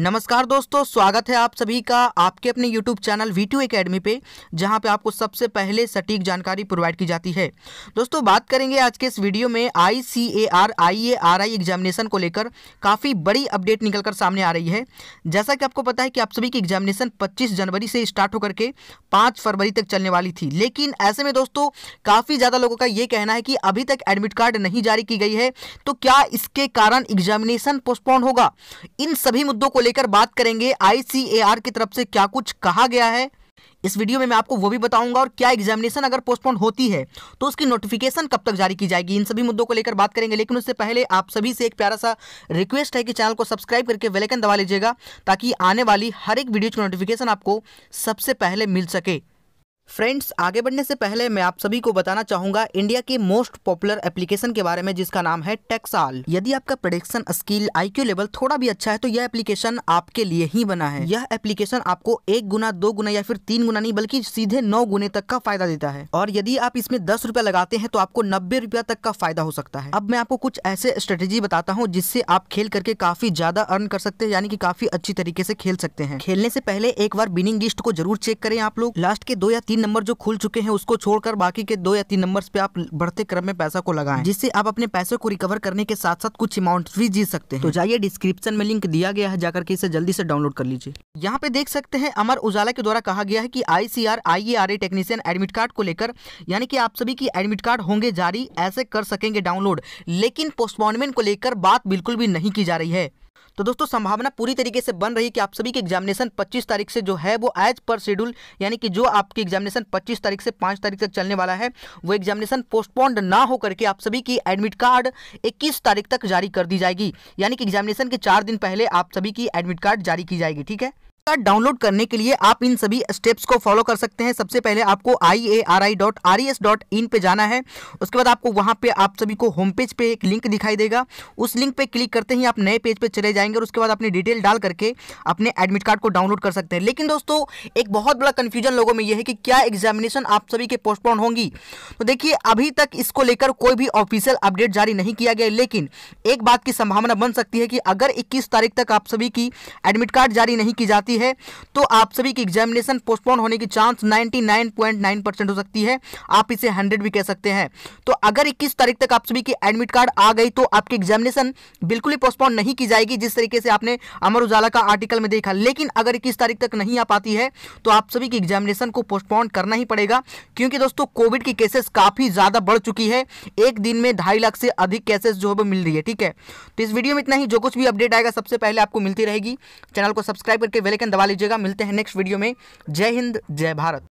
नमस्कार दोस्तों स्वागत है आप सभी का आपके अपने YouTube channel V two Academy पे जहां पर आपको सबसे पहले सटीक जानकारी प्रोवाइड की जाती है दोस्तों बात करेंगे आज के इस वीडियो में I C A R I A R I examination को लेकर काफ़ी बड़ी अपडेट निकल कर सामने आ रही है जैसा कि आपको पता है कि आप सभी की एग्जामिनेशन पच्चीस जनवरी से स्टार्ट होकर के पाँच फरवरी तक चलने वाली थी लेकिन ऐसे में दोस्तों काफ़ी ज़्यादा लोगों का ये कहना है कि अभी तक एडमिट कार्ड नहीं जारी की गई है तो क्या इसके कारण एग्जामिनेशन पोस्टपोन होगा इन सभी मुद्दों को लेकर बात करेंगे आई की तरफ से क्या कुछ कहा गया है इस वीडियो में मैं आपको वो भी बताऊंगा और क्या एग्जामिनेशन अगर पोस्टपोन होती है तो उसकी नोटिफिकेशन कब तक जारी की जाएगी इन सभी मुद्दों को लेकर बात करेंगे लेकिन उससे पहले आप सभी से एक प्यारा सा रिक्वेस्ट है कि चैनल को सब्सक्राइब करके वेलेकन दबा लीजिएगा ताकि आने वाली हर एक वीडियो की नोटिफिकेशन आपको सबसे पहले मिल सके फ्रेंड्स आगे बढ़ने से पहले मैं आप सभी को बताना चाहूंगा इंडिया के मोस्ट पॉपुलर एप्लीकेशन के बारे में जिसका नाम है टेक्साल यदि आपका प्रोडिक्शन स्किल आईक्यू लेवल थोड़ा भी अच्छा है तो यह एप्लीकेशन आपके लिए ही बना है यह एप्लीकेशन आपको एक गुना दो गुना या फिर तीन गुना नहीं बल्कि सीधे नौ गुने तक का फायदा देता है और यदि आप इसमें दस रुपया लगाते हैं तो आपको नब्बे रुपया तक का फायदा हो सकता है अब मैं आपको कुछ ऐसे स्ट्रेटेजी बताता हूँ जिससे आप खेल करके काफी ज्यादा अर्न कर सकते हैं यानी कि काफी अच्छी तरीके से खेल सकते हैं खेलने से पहले एक बार बिनिंग लिस्ट को जरूर चेक करें आप लोग लास्ट के दो या तीन तीन नंबर जो खुल चुके हैं उसको छोड़कर बाकी के दो या तीन नंबर पे आप बढ़ते क्रम में पैसा को लगाएं जिससे आप अपने पैसे को रिकवर करने के साथ साथ कुछ अमाउंट भी जीत सकते हैं तो जाइए डिस्क्रिप्शन में लिंक दिया गया है जाकर के इसे जल्दी से डाउनलोड कर लीजिए यहाँ पे देख सकते हैं अमर उजाला के द्वारा कहा गया है A ICR A technician admit card को लेकर यानी कि आप सभी की एडमिट कार्ड होंगे जारी ऐसे कर सकेंगे डाउनलोड लेकिन पोस्टपोनमेंट को लेकर बात बिल्कुल भी नहीं की जा रही है तो दोस्तों संभावना पूरी तरीके से बन रही कि आप सभी के एग्जामिनेशन 25 तारीख से जो है वो एज पर शेड्यूल यानी कि जो आपकी एग्जामिनेशन 25 तारीख से 5 तारीख तक चलने वाला है वो एग्जामिनेशन पोस्टपोन्ड ना होकर के आप सभी की एडमिट कार्ड इक्कीस तारीख तक जारी कर दी जाएगी यानी कि एग्जामिनेशन के चार दिन पहले आप सभी की एडमिट कार्ड जारी की जाएगी ठीक है कार्ड डाउनलोड करने के लिए आप इन सभी स्टेप्स को फॉलो कर सकते हैं सबसे पहले आपको आई पे जाना है उसके बाद आपको वहाँ पे आप सभी को होम पेज पे एक लिंक दिखाई देगा उस लिंक पे क्लिक करते ही आप नए पेज पे चले जाएंगे और उसके बाद अपनी डिटेल डाल करके अपने एडमिट कार्ड को डाउनलोड कर सकते हैं लेकिन दोस्तों एक बहुत बड़ा कन्फ्यूजन लोगों में यह है कि क्या एग्जामिनेशन आप सभी के पोस्टपोन होंगी तो देखिए अभी तक इसको लेकर कोई भी ऑफिशियल अपडेट जारी नहीं किया गया लेकिन एक बात की संभावना बन सकती है कि अगर इक्कीस तारीख तक आप सभी की एडमिट कार्ड जारी नहीं की जाती सकती है तो आप सभी की एग्जामिनेशन पोस्टपोन होने की चांस 99.9 परसेंट हो सकती है आप इसे 100 भी कह सकते हैं तो अगर 21 तारीख तक आप सभी की एडमिट कार्ड आ गई तो आपकी एग्जामिनेशन बिल्कुल ही पोस्टपोन नहीं की जाएगी जिस तरीके से आपने अमर उजाला का आर्टिकल में देखा लेकिन अगर इक्कीस तारीख तक नहीं आ पाती है तो आप सभी की एग्जामिनेशन को पोस्टपोन करना ही पड़ेगा क्योंकि दोस्तों कोविड की केसेस काफ़ी ज़्यादा बढ़ चुकी है एक दिन में ढाई लाख से अधिक केसेस जो है मिल रही है ठीक है तो इस वीडियो में इतना ही जो कुछ भी अपडेट आएगा सबसे पहले आपको मिलती रहेगी चैनल को सब्सक्राइब करके वेलकन दबा लीजिएगा मिलते हैं नेक्स्ट वीडियो में जय हिंद जय भारत